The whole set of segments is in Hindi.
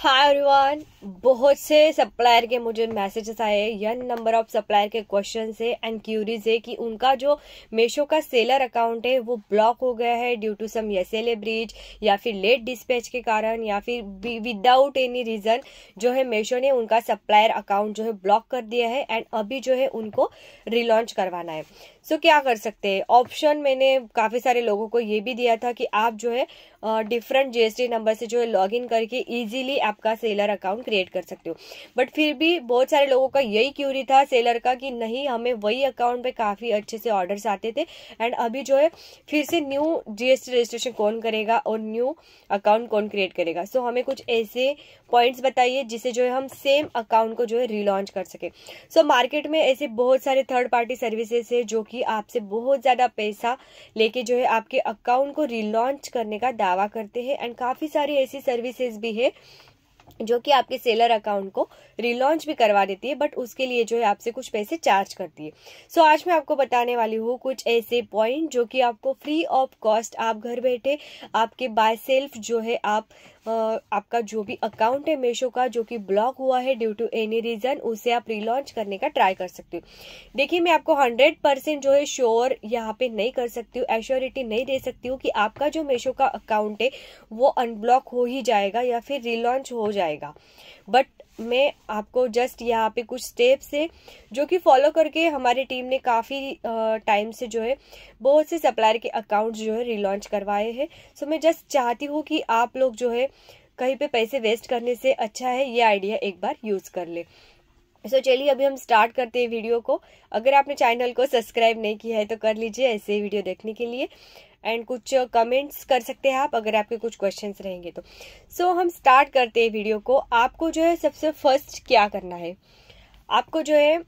हाय एवरीवन बहुत से सप्लायर के मुझे मैसेजेस आए यन नंबर ऑफ सप्लायर के क्वेश्चन है एंड क्यूरीज है कि उनका जो मेशो का सेलर अकाउंट है वो ब्लॉक हो गया है due to some SLA breach या फिर लेट डिस्पैच के कारण या फिर विदाउट एनी रीजन जो है मेशो ने उनका सप्लायर अकाउंट जो है ब्लॉक कर दिया है एंड अभी जो है उनको रिलॉन्च करवाना है सो so, क्या कर सकते हैं ऑप्शन मैंने काफी सारे लोगों को ये भी दिया था कि आप जो है डिफरेंट जीएसटी नंबर से जो है लॉग इन करके इजीली आपका सेलर अकाउंट क्रिएट कर सकते हो बट फिर भी बहुत सारे लोगों का यही क्यूरी था सेलर का कि नहीं हमें वही अकाउंट पे काफ़ी अच्छे से ऑर्डर्स आते थे एंड अभी जो है फिर से न्यू जीएसटी रजिस्ट्रेशन कौन करेगा और न्यू अकाउंट कौन क्रिएट करेगा सो so, हमें कुछ ऐसे पॉइंट्स बताइए जिसे जो है हम सेम अकाउंट को जो है रिलॉन्च कर सके सो so, मार्केट में ऐसे बहुत सारे थर्ड पार्टी सर्विसेस है जो कि आपसे बहुत ज़्यादा पैसा लेके जो है आपके अकाउंट को रिलॉन्च करने का दावा करते हैं एंड काफ़ी सारी ऐसी सर्विसेज भी है जो कि आपके सेलर अकाउंट को रिलॉन्च भी करवा देती है बट उसके लिए जो है आपसे कुछ पैसे चार्ज करती है सो so, आज मैं आपको बताने वाली हूँ कुछ ऐसे पॉइंट जो कि आपको फ्री ऑफ कॉस्ट आप घर बैठे आपके बाय सेल्फ जो है आप आपका जो भी अकाउंट है मेशो का जो कि ब्लॉक हुआ है ड्यू टू एनी रीजन उसे आप रिलॉन्च करने का ट्राई कर सकते हो देखिए मैं आपको हंड्रेड परसेंट जो है श्योर यहाँ पे नहीं कर सकती हूँ एश्योरिटी नहीं दे सकती हूँ कि आपका जो मेशो का अकाउंट है वो अनब्लॉक हो ही जाएगा या फिर रिलॉन्च हो जाएगा बट में आपको जस्ट यहाँ पे कुछ स्टेप्स है जो कि फॉलो करके हमारी टीम ने काफ़ी टाइम से जो है बहुत से सप्लायर के अकाउंट्स जो है रिलॉन्च करवाए हैं सो मैं जस्ट चाहती हूँ कि आप लोग जो है कहीं पे पैसे वेस्ट करने से अच्छा है ये आइडिया एक बार यूज़ कर ले सो so, चलिए अभी हम स्टार्ट करते हैं वीडियो को अगर आपने चैनल को सब्सक्राइब नहीं किया है तो कर लीजिए ऐसे वीडियो देखने के लिए एंड कुछ कमेंट्स कर सकते हैं आप अगर आपके कुछ क्वेश्चंस रहेंगे तो सो so, हम स्टार्ट करते हैं वीडियो को आपको जो है सबसे फर्स्ट क्या करना है आपको जो है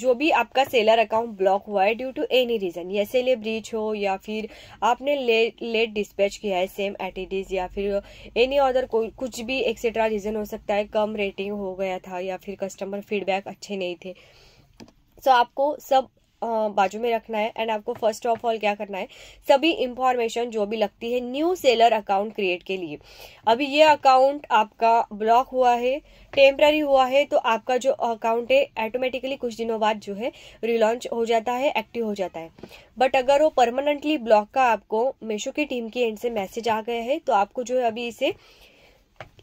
जो भी आपका सेलर अकाउंट ब्लॉक हुआ है ड्यू टू एनी रीजन या सेले ब्रीच हो या फिर आपने लेट लेट डिस्पैच किया है सेम एटीडीज या फिर एनी अदर कुछ भी एक्सेट्रा रीजन हो सकता है कम रेटिंग हो गया था या फिर कस्टमर फीडबैक अच्छे नहीं थे सो so, आपको सब बाजू में रखना है एंड आपको फर्स्ट ऑफ ऑल क्या करना है सभी इंफॉर्मेशन जो भी लगती है न्यू सेलर अकाउंट क्रिएट के लिए अभी ये अकाउंट आपका ब्लॉक हुआ है टेम्प्ररी हुआ है तो आपका जो अकाउंट है ऑटोमेटिकली कुछ दिनों बाद जो है रिलॉन्च हो जाता है एक्टिव हो जाता है बट अगर वो परमानेंटली ब्लॉक का आपको मीशो की टीम की एंड से मैसेज आ गया है तो आपको जो है अभी इसे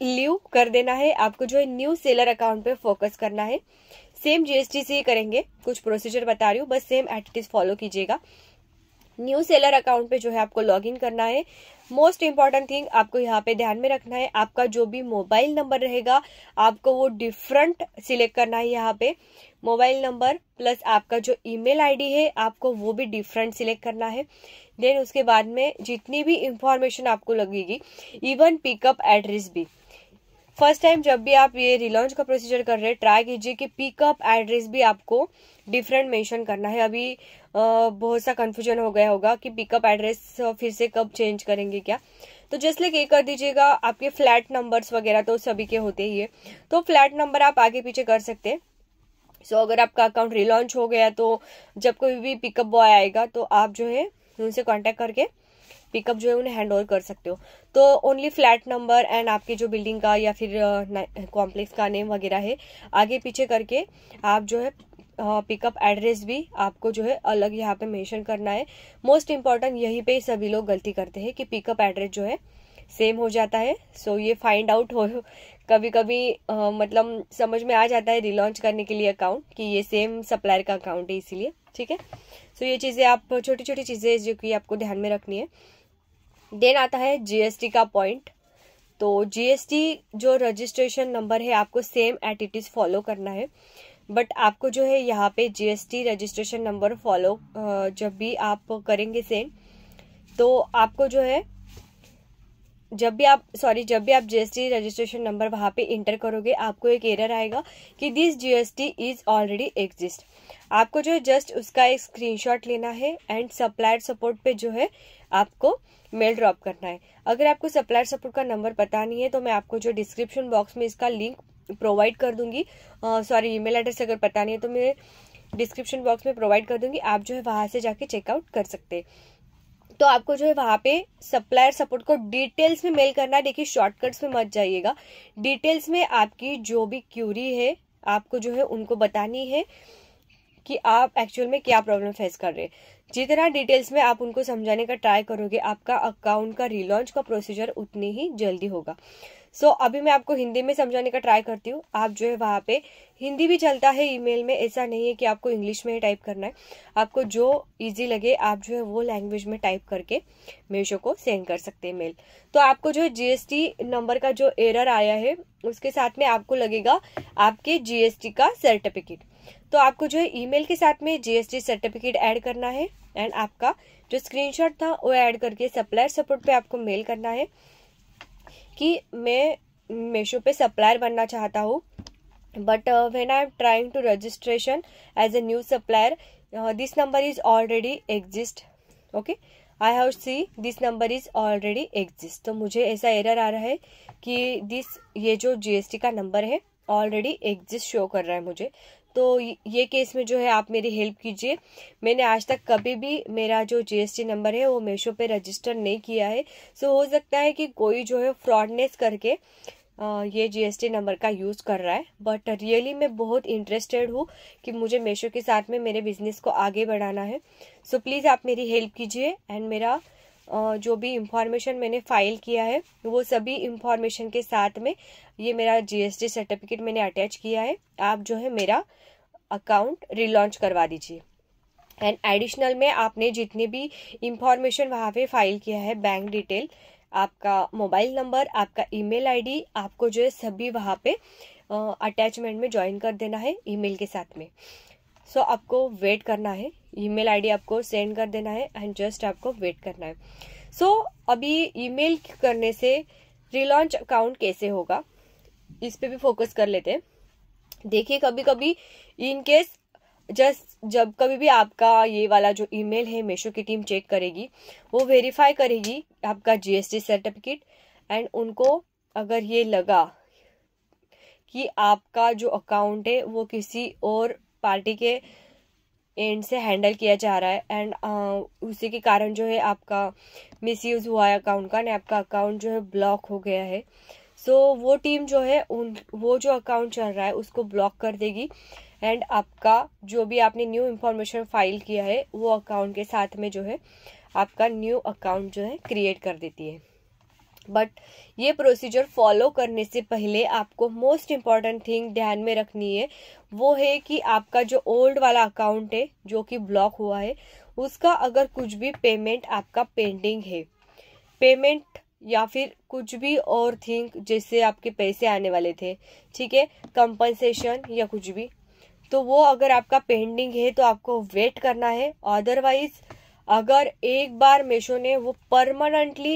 लीव कर देना है आपको जो है न्यू सेलर अकाउंट पे फोकस करना है सेम जीएसटी से करेंगे कुछ प्रोसीजर बता रही हूँ बस सेम एटिट्यूड फॉलो कीजिएगा न्यू सेलर अकाउंट पे जो है आपको लॉग इन करना है मोस्ट इम्पॉर्टेंट थिंग आपको यहाँ पे ध्यान में रखना है आपका जो भी मोबाइल नंबर रहेगा आपको वो डिफरेंट सिलेक्ट करना है यहाँ पे मोबाइल नंबर प्लस आपका जो ईमेल आईडी है आपको वो भी डिफरेंट सिलेक्ट करना है देन उसके बाद में जितनी भी इंफॉर्मेशन आपको लगेगी इवन पिकअप एड्रेस भी फर्स्ट टाइम जब भी आप ये रिलॉन्च का प्रोसीजर कर रहे हैं ट्राई कीजिए कि पिकअप एड्रेस भी आपको डिफरेंट मेंशन करना है अभी बहुत सा कन्फ्यूजन हो गया होगा कि पिकअप एड्रेस फिर से कब चेंज करेंगे क्या तो जैसे ये कर दीजिएगा आपके फ्लैट नंबर्स वगैरह तो सभी के होते ही है तो फ्लैट नंबर आप आगे पीछे कर सकते हैं सो so, अगर आपका अकाउंट रिलॉन्च हो गया तो जब कोई भी पिकअप बॉय आएगा तो आप जो है उनसे कांटेक्ट करके पिकअप जो है उन्हें हैंड ओवर कर सकते हो तो ओनली फ्लैट नंबर एंड आपके जो बिल्डिंग का या फिर कॉम्प्लेक्स का नेम वगैरह है आगे पीछे करके आप जो है पिकअप एड्रेस भी आपको जो है अलग यहाँ पे मेंशन करना है मोस्ट इम्पॉर्टेंट यहीं पे सभी लोग गलती करते हैं कि पिकअप एड्रेस जो है सेम हो जाता है सो so, ये फाइंड आउट हो कभी कभी uh, मतलब समझ में आ जाता है रिलॉन्च करने के लिए अकाउंट कि ये सेम सप्लायर का अकाउंट है इसीलिए ठीक है सो ये चीज़ें आप छोटी छोटी चीज़ें जो कि आपको ध्यान में रखनी है देन आता है जीएसटी का पॉइंट तो जीएसटी जो रजिस्ट्रेशन नंबर है आपको same at it is follow करना है बट आपको जो है यहाँ पे जीएसटी रजिस्ट्रेशन नंबर फॉलो जब भी आप करेंगे सेम तो आपको जो है जब भी आप सॉरी जब भी आप जीएसटी रजिस्ट्रेशन नंबर वहां पे इंटर करोगे आपको एक एरर आएगा कि this GST is already exist आपको जो है जस्ट उसका एक स्क्रीनशॉट लेना है एंड सप्लायर सपोर्ट पे जो है आपको मेल ड्रॉप करना है अगर आपको सप्लायर सपोर्ट का नंबर पता नहीं है तो मैं आपको जो डिस्क्रिप्शन बॉक्स में इसका लिंक प्रोवाइड कर दूंगी सॉरी ईमेल एड्रेस अगर पता नहीं है तो मैं डिस्क्रिप्शन बॉक्स में प्रोवाइड कर दूंगी आप जो है वहां से जाके चेकआउट कर सकते हैं तो आपको जो है वहां पे सप्लायर सपोर्ट को डिटेल्स में मेल करना है देखिए शॉर्टकट्स में मत जाइएगा डिटेल्स में आपकी जो भी क्यूरी है आपको जो है उनको बतानी है कि आप एक्चुअल में क्या प्रॉब्लम फेस कर रहे हैं जितना डिटेल्स में आप उनको समझाने का ट्राई करोगे आपका अकाउंट का रिलॉन्च का प्रोसीजर उतनी ही जल्दी होगा सो so, अभी मैं आपको हिंदी में समझाने का ट्राई करती हूँ आप जो है वहाँ पे हिंदी भी चलता है ईमेल में ऐसा नहीं है कि आपको इंग्लिश में ही टाइप करना है आपको जो इजी लगे आप जो है वो लैंग्वेज में टाइप करके मेशो को सेंड कर सकते हैं मेल तो आपको जो है जीएसटी नंबर का जो एरर आया है उसके साथ में आपको लगेगा आपके जीएसटी का सर्टिफिकेट तो आपको जो है ई के साथ में जीएसटी सर्टिफिकेट एड करना है एंड आपका जो स्क्रीनशॉट था वो ऐड करके सप्लायर सपोर्ट पे आपको मेल करना है कि मैं मीशो पे सप्लायर बनना चाहता हूँ but when I am trying to registration as a new supplier this number is already exist okay I have see this number is already exist तो मुझे ऐसा एरर आ रहा है कि दिस ये जो जीएसटी का नंबर है ऑलरेडी एग्जिस्ट शो कर रहा है मुझे तो ये केस में जो है आप मेरी हेल्प कीजिए मैंने आज तक कभी भी मेरा जो जीएसटी नंबर है वो मेशो पे रजिस्टर नहीं किया है सो हो सकता है कि कोई जो है फ्रॉडनेस करके ये जीएसटी नंबर का यूज़ कर रहा है बट रियली मैं बहुत इंटरेस्टेड हूँ कि मुझे मेशो के साथ में मेरे बिजनेस को आगे बढ़ाना है सो so, प्लीज़ आप मेरी हेल्प कीजिए एंड मेरा जो भी इंफॉर्मेशन मैंने फाइल किया है वो सभी इंफॉर्मेशन के साथ में ये मेरा जीएसटी सर्टिफिकेट मैंने अटैच किया है आप जो है मेरा अकाउंट रिलॉन्च करवा दीजिए एंड एडिशनल में आपने जितने भी इंफॉर्मेशन वहाँ पे फाइल किया है बैंक डिटेल आपका मोबाइल नंबर आपका ईमेल आईडी आपको जो है सभी वहाँ पे अटैचमेंट में ज्वाइन कर देना है ईमेल के साथ में सो so, आपको वेट करना है ईमेल आईडी आपको सेंड कर देना है एंड जस्ट आपको वेट करना है सो so, अभी ईमेल करने से रिलॉन्च अकाउंट कैसे होगा इस पर भी फोकस कर लेते हैं देखिए कभी कभी इन केस जस्ट जब कभी भी आपका ये वाला जो ईमेल है मेशो की टीम चेक करेगी वो वेरीफाई करेगी आपका जीएसटी सर्टिफिकेट एंड उनको अगर ये लगा कि आपका जो अकाउंट है वो किसी और पार्टी के एंड से हैंडल किया जा रहा है एंड uh, उसी के कारण जो है आपका मिसयूज हुआ है अकाउंट का एंड आपका अकाउंट जो है ब्लॉक हो गया है सो so, वो टीम जो है उन वो जो अकाउंट चल रहा है उसको ब्लॉक कर देगी एंड आपका जो भी आपने न्यू इन्फॉर्मेशन फाइल किया है वो अकाउंट के साथ में जो है आपका न्यू अकाउंट जो है क्रिएट कर देती है बट ये प्रोसीजर फॉलो करने से पहले आपको मोस्ट इम्पॉर्टेंट थिंग ध्यान में रखनी है वो है कि आपका जो ओल्ड वाला अकाउंट है जो कि ब्लॉक हुआ है उसका अगर कुछ भी पेमेंट आपका पेंडिंग है पेमेंट या फिर कुछ भी और थिंग जैसे आपके पैसे आने वाले थे ठीक है कंपनसेशन या कुछ भी तो वो अगर आपका पेंडिंग है तो आपको वेट करना है अदरवाइज अगर एक बार मेशो ने वो परमानेंटली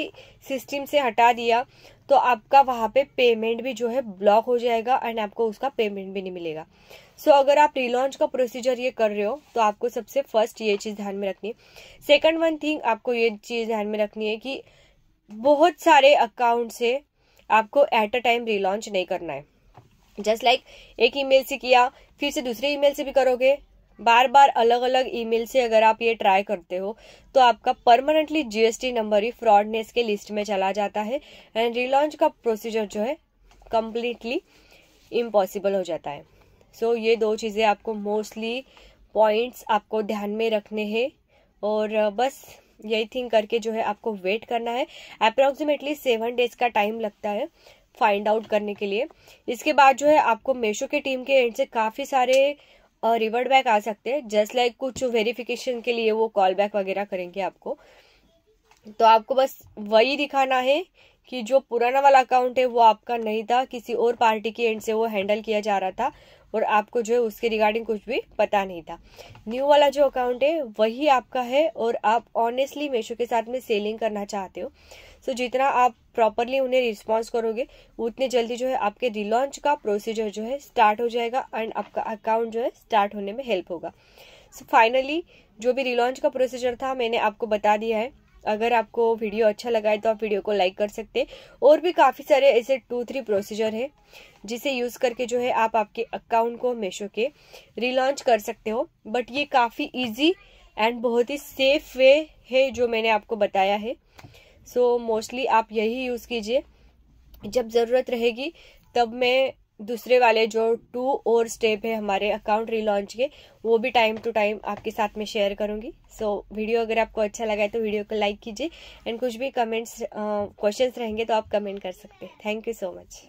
सिस्टम से हटा दिया तो आपका वहाँ पे पेमेंट भी जो है ब्लॉक हो जाएगा एंड आपको उसका पेमेंट भी नहीं मिलेगा सो so, अगर आप रिलॉन्च का प्रोसीजर ये कर रहे हो तो आपको सबसे फर्स्ट ये चीज़ ध्यान में रखनी है सेकेंड वन थिंग आपको ये चीज़ ध्यान में रखनी है कि बहुत सारे अकाउंट से आपको एट अ टाइम रिलॉन्च नहीं करना है जस्ट लाइक like, एक ईमेल से किया फिर से दूसरे ईमेल से भी करोगे बार बार अलग अलग ईमेल से अगर आप ये ट्राई करते हो तो आपका परमानेंटली जीएसटी नंबर ही फ्रॉडनेस के लिस्ट में चला जाता है एंड रिलॉन्च का प्रोसीजर जो है कम्प्लीटली इम्पॉसिबल हो जाता है सो so, ये दो चीज़ें आपको मोस्टली पॉइंट्स आपको ध्यान में रखने हैं और बस यही थिंग करके जो है आपको वेट करना है अप्रॉक्सीमेटली सेवन डेज का टाइम लगता है फाइंड आउट करने के लिए इसके बाद जो है आपको मेशो के टीम के एंड से काफ़ी सारे रिवर्ड बैक आ सकते हैं जस्ट लाइक कुछ वेरिफिकेशन के लिए वो कॉल बैक वगैरह करेंगे आपको तो आपको बस वही दिखाना है कि जो पुराना वाला अकाउंट है वो आपका नहीं था किसी और पार्टी के एंड से वो हैंडल किया जा रहा था और आपको जो है उसके रिगार्डिंग कुछ भी पता नहीं था न्यू वाला जो अकाउंट है वही आपका है और आप ऑनेस्टली मेशो के साथ में सेलिंग करना चाहते हो सो so, जितना आप प्रॉपरली उन्हें रिस्पॉन्स करोगे उतने जल्दी जो है आपके रिलॉन्च का प्रोसीजर जो है स्टार्ट हो जाएगा एंड आपका अकाउंट जो है स्टार्ट होने में हेल्प होगा सो so, फाइनली जो भी रिलॉन्च का प्रोसीजर था मैंने आपको बता दिया है अगर आपको वीडियो अच्छा लगा है तो आप वीडियो को लाइक कर सकते हैं और भी काफ़ी सारे ऐसे टू थ्री प्रोसीजर है जिसे यूज़ करके जो है आप आपके अकाउंट को मेशो के रिलॉन्च कर सकते हो बट ये काफ़ी ईजी एंड बहुत ही सेफ वे है जो मैंने आपको बताया है सो so, मोस्टली आप यही यूज़ कीजिए जब ज़रूरत रहेगी तब मैं दूसरे वाले जो टू और स्टेप है हमारे अकाउंट रीलॉन्च के वो भी टाइम टू टाइम आपके साथ में शेयर करूंगी सो so, वीडियो अगर आपको अच्छा लगा है तो वीडियो को लाइक कीजिए एंड कुछ भी कमेंट्स क्वेश्चंस रहेंगे तो आप कमेंट कर सकते हैं थैंक यू सो मच